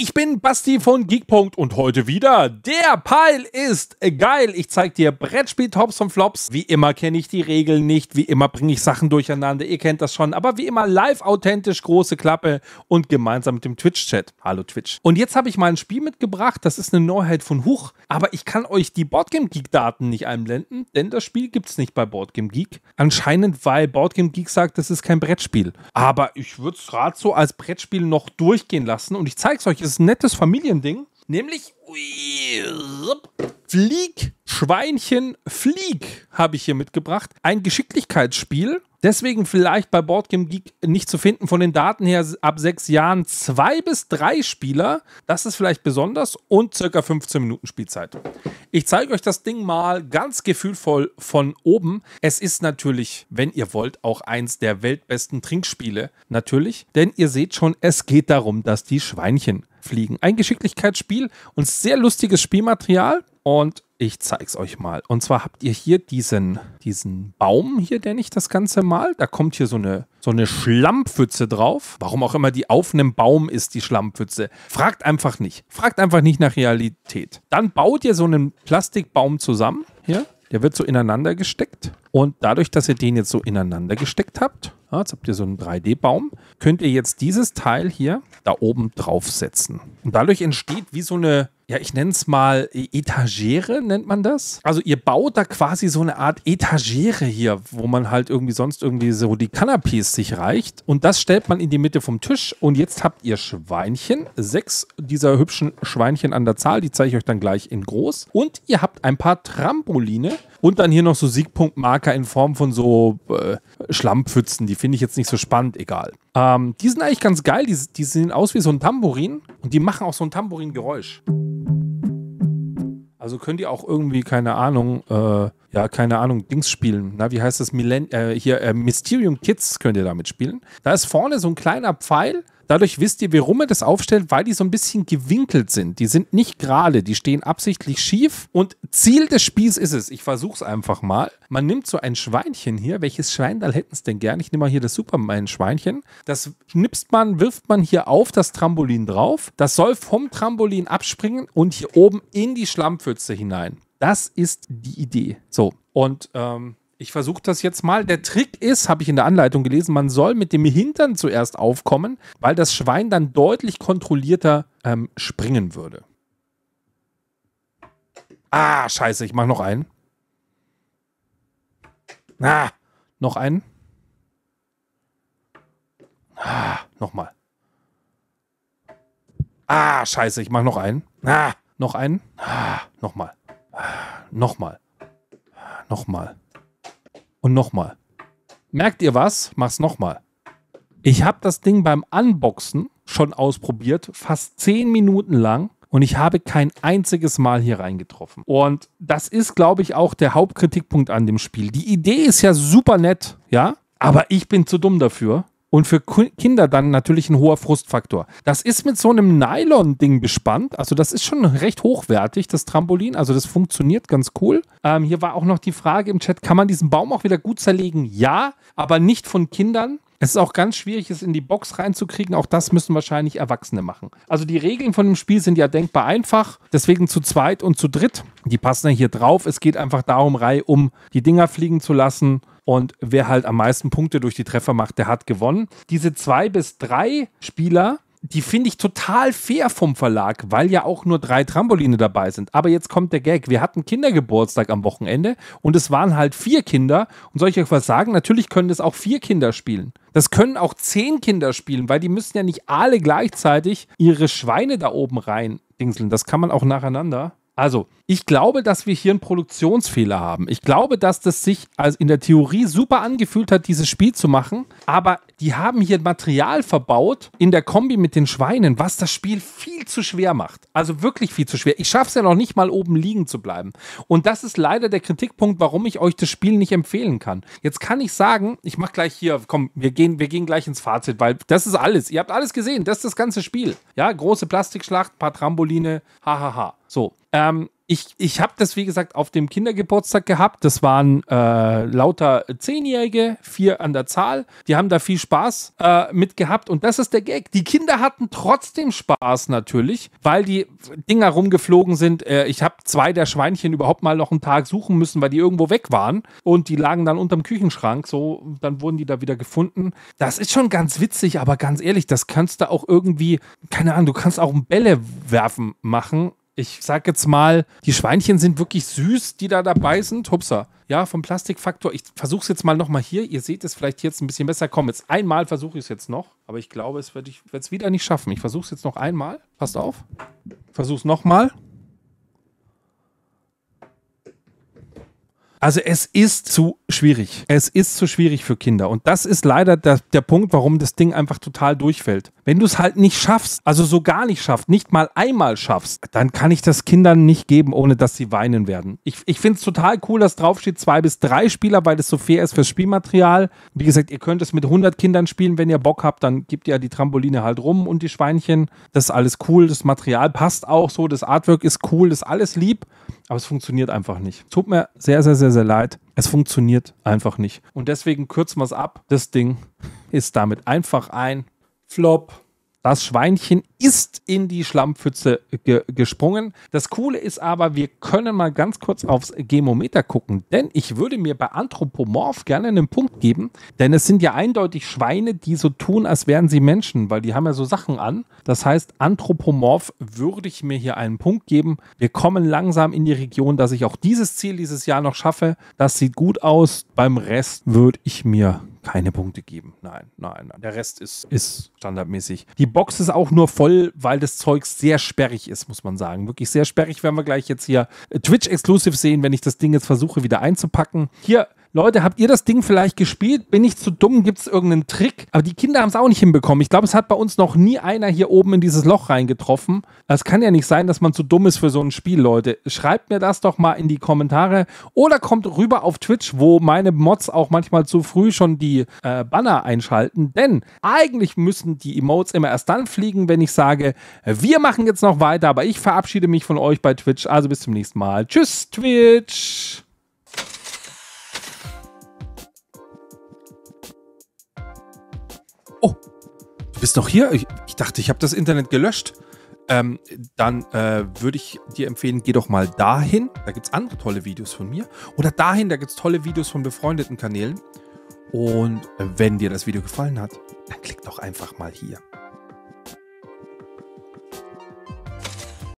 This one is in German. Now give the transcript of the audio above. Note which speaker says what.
Speaker 1: Ich bin Basti von Geekpunkt und heute wieder. Der Pile ist geil. Ich zeig dir Brettspiel-Tops und Flops. Wie immer kenne ich die Regeln nicht. Wie immer bringe ich Sachen durcheinander. Ihr kennt das schon. Aber wie immer live authentisch, große Klappe und gemeinsam mit dem Twitch-Chat. Hallo Twitch. Und jetzt habe ich mal ein Spiel mitgebracht. Das ist eine Neuheit von Huch. Aber ich kann euch die Boardgame Geek-Daten nicht einblenden, denn das Spiel gibt es nicht bei Boardgame Geek. Anscheinend, weil Boardgame Geek sagt, das ist kein Brettspiel. Aber ich würde es gerade so als Brettspiel noch durchgehen lassen und ich zeige es euch lustiges, nettes Familiending. Nämlich Flieg, Schweinchen, Flieg habe ich hier mitgebracht. Ein Geschicklichkeitsspiel. Deswegen vielleicht bei Boardgame Geek nicht zu finden. Von den Daten her ab sechs Jahren zwei bis drei Spieler. Das ist vielleicht besonders. Und circa 15 Minuten Spielzeit. Ich zeige euch das Ding mal ganz gefühlvoll von oben. Es ist natürlich, wenn ihr wollt, auch eins der weltbesten Trinkspiele. Natürlich. Denn ihr seht schon, es geht darum, dass die Schweinchen fliegen. Ein Geschicklichkeitsspiel und sehr lustiges Spielmaterial. Und ich zeige es euch mal. Und zwar habt ihr hier diesen, diesen Baum hier, der nicht das Ganze mal. Da kommt hier so eine, so eine Schlammpfütze drauf. Warum auch immer die auf einem Baum ist, die Schlammpfütze. Fragt einfach nicht. Fragt einfach nicht nach Realität. Dann baut ihr so einen Plastikbaum zusammen. Hier. Der wird so ineinander gesteckt. Und dadurch, dass ihr den jetzt so ineinander gesteckt habt, ja, jetzt habt ihr so einen 3D-Baum. Könnt ihr jetzt dieses Teil hier da oben draufsetzen. Und dadurch entsteht wie so eine, ja, ich nenne es mal Etagere, nennt man das. Also ihr baut da quasi so eine Art Etagere hier, wo man halt irgendwie sonst irgendwie so die Canapés sich reicht. Und das stellt man in die Mitte vom Tisch. Und jetzt habt ihr Schweinchen, sechs dieser hübschen Schweinchen an der Zahl, die zeige ich euch dann gleich in groß. Und ihr habt ein paar Trampoline und dann hier noch so Siegpunktmarker in Form von so äh, Schlammpfützen. Die finde ich jetzt nicht so spannend, egal. Ähm, die sind eigentlich ganz geil. Die, die sehen aus wie so ein Tambourin und die machen auch so ein Tambourin-Geräusch. Also könnt ihr auch irgendwie, keine Ahnung, äh, ja, keine Ahnung, Dings spielen. Na, wie heißt das? Millen äh, hier, äh, Mysterium Kids könnt ihr damit spielen. Da ist vorne so ein kleiner Pfeil Dadurch wisst ihr, warum er das aufstellt, weil die so ein bisschen gewinkelt sind. Die sind nicht gerade, die stehen absichtlich schief. Und Ziel des Spiels ist es, ich versuch's einfach mal. Man nimmt so ein Schweinchen hier. Welches Schweindal hätten es denn gern? Ich nehme mal hier das Superman-Schweinchen. Das schnipst man, wirft man hier auf das Trampolin drauf. Das soll vom Trampolin abspringen und hier oben in die Schlammpfütze hinein. Das ist die Idee. So, und ähm, ich versuche das jetzt mal. Der Trick ist, habe ich in der Anleitung gelesen, man soll mit dem Hintern zuerst aufkommen, weil das Schwein dann deutlich kontrollierter ähm, springen würde. Ah, scheiße, ich mache noch einen. Ah, noch einen. Ah, nochmal. Ah, scheiße, ich mache noch einen. Ah, noch einen. Ah, nochmal. Ah, nochmal. Ah, nochmal und nochmal. Merkt ihr was? Mach's nochmal. Ich habe das Ding beim Unboxen schon ausprobiert, fast zehn Minuten lang. Und ich habe kein einziges Mal hier reingetroffen. Und das ist, glaube ich, auch der Hauptkritikpunkt an dem Spiel. Die Idee ist ja super nett, ja? Aber ich bin zu dumm dafür, und für Kinder dann natürlich ein hoher Frustfaktor. Das ist mit so einem Nylon-Ding bespannt. Also das ist schon recht hochwertig, das Trampolin. Also das funktioniert ganz cool. Ähm, hier war auch noch die Frage im Chat, kann man diesen Baum auch wieder gut zerlegen? Ja, aber nicht von Kindern. Es ist auch ganz schwierig, es in die Box reinzukriegen. Auch das müssen wahrscheinlich Erwachsene machen. Also die Regeln von dem Spiel sind ja denkbar einfach. Deswegen zu zweit und zu dritt. Die passen ja hier drauf. Es geht einfach darum, Rei, um die Dinger fliegen zu lassen und wer halt am meisten Punkte durch die Treffer macht, der hat gewonnen. Diese zwei bis drei Spieler, die finde ich total fair vom Verlag, weil ja auch nur drei Trampoline dabei sind. Aber jetzt kommt der Gag. Wir hatten Kindergeburtstag am Wochenende und es waren halt vier Kinder. Und soll ich euch was sagen? Natürlich können das auch vier Kinder spielen. Das können auch zehn Kinder spielen, weil die müssen ja nicht alle gleichzeitig ihre Schweine da oben rein dingseln. Das kann man auch nacheinander. Also, ich glaube, dass wir hier einen Produktionsfehler haben. Ich glaube, dass das sich also in der Theorie super angefühlt hat, dieses Spiel zu machen. Aber die haben hier Material verbaut in der Kombi mit den Schweinen, was das Spiel viel zu schwer macht. Also wirklich viel zu schwer. Ich schaffe es ja noch nicht mal oben liegen zu bleiben. Und das ist leider der Kritikpunkt, warum ich euch das Spiel nicht empfehlen kann. Jetzt kann ich sagen, ich mache gleich hier, komm, wir gehen, wir gehen gleich ins Fazit, weil das ist alles. Ihr habt alles gesehen. Das ist das ganze Spiel. Ja, große Plastikschlacht, paar Trampoline, hahaha. Ha, ha. So, ähm, ich, ich habe das, wie gesagt, auf dem Kindergeburtstag gehabt. Das waren äh, lauter Zehnjährige, vier an der Zahl. Die haben da viel Spaß äh, mit gehabt. Und das ist der Gag. Die Kinder hatten trotzdem Spaß natürlich, weil die Dinger rumgeflogen sind. Äh, ich habe zwei der Schweinchen überhaupt mal noch einen Tag suchen müssen, weil die irgendwo weg waren. Und die lagen dann unterm Küchenschrank. So, dann wurden die da wieder gefunden. Das ist schon ganz witzig, aber ganz ehrlich, das kannst du auch irgendwie, keine Ahnung, du kannst auch Bälle werfen machen ich sag jetzt mal, die Schweinchen sind wirklich süß, die da dabei sind. Hupsa. Ja, vom Plastikfaktor. Ich versuche es jetzt mal nochmal hier. Ihr seht es vielleicht jetzt ein bisschen besser. Komm, jetzt einmal versuche ich es jetzt noch. Aber ich glaube, es werde ich werde es wieder nicht schaffen. Ich versuche es jetzt noch einmal. Passt auf. Versuch's nochmal. Also es ist zu schwierig. Es ist zu schwierig für Kinder. Und das ist leider der, der Punkt, warum das Ding einfach total durchfällt. Wenn du es halt nicht schaffst, also so gar nicht schaffst, nicht mal einmal schaffst, dann kann ich das Kindern nicht geben, ohne dass sie weinen werden. Ich, ich finde es total cool, dass draufsteht zwei bis drei Spieler, weil das so fair ist fürs Spielmaterial. Wie gesagt, ihr könnt es mit 100 Kindern spielen, wenn ihr Bock habt, dann gebt ihr ja die Trampoline halt rum und die Schweinchen. Das ist alles cool, das Material passt auch so, das Artwork ist cool, das ist alles lieb, aber es funktioniert einfach nicht. Tut mir sehr, sehr, sehr, sehr leid. Es funktioniert einfach nicht. Und deswegen kürzen wir es ab. Das Ding ist damit einfach ein Flop. Das Schweinchen ist in die Schlammpfütze ge gesprungen. Das Coole ist aber, wir können mal ganz kurz aufs Gemometer gucken, denn ich würde mir bei Anthropomorph gerne einen Punkt geben, denn es sind ja eindeutig Schweine, die so tun, als wären sie Menschen, weil die haben ja so Sachen an. Das heißt, Anthropomorph würde ich mir hier einen Punkt geben. Wir kommen langsam in die Region, dass ich auch dieses Ziel dieses Jahr noch schaffe. Das sieht gut aus. Beim Rest würde ich mir keine Punkte geben. Nein, nein, nein. Der Rest ist, ist standardmäßig. Die Box ist auch nur voll voll, weil das Zeug sehr sperrig ist, muss man sagen. Wirklich sehr sperrig, werden wir gleich jetzt hier Twitch-Exclusive sehen, wenn ich das Ding jetzt versuche wieder einzupacken. Hier Leute, habt ihr das Ding vielleicht gespielt? Bin ich zu dumm? Gibt es irgendeinen Trick? Aber die Kinder haben es auch nicht hinbekommen. Ich glaube, es hat bei uns noch nie einer hier oben in dieses Loch reingetroffen. Es kann ja nicht sein, dass man zu dumm ist für so ein Spiel, Leute. Schreibt mir das doch mal in die Kommentare oder kommt rüber auf Twitch, wo meine Mods auch manchmal zu früh schon die äh, Banner einschalten. Denn eigentlich müssen die Emotes immer erst dann fliegen, wenn ich sage, wir machen jetzt noch weiter. Aber ich verabschiede mich von euch bei Twitch. Also bis zum nächsten Mal. Tschüss, Twitch. oh, du bist noch hier? Ich, ich dachte, ich habe das Internet gelöscht. Ähm, dann äh, würde ich dir empfehlen, geh doch mal dahin. Da gibt es andere tolle Videos von mir. Oder dahin, da gibt es tolle Videos von befreundeten Kanälen. Und äh, wenn dir das Video gefallen hat, dann klick doch einfach mal hier.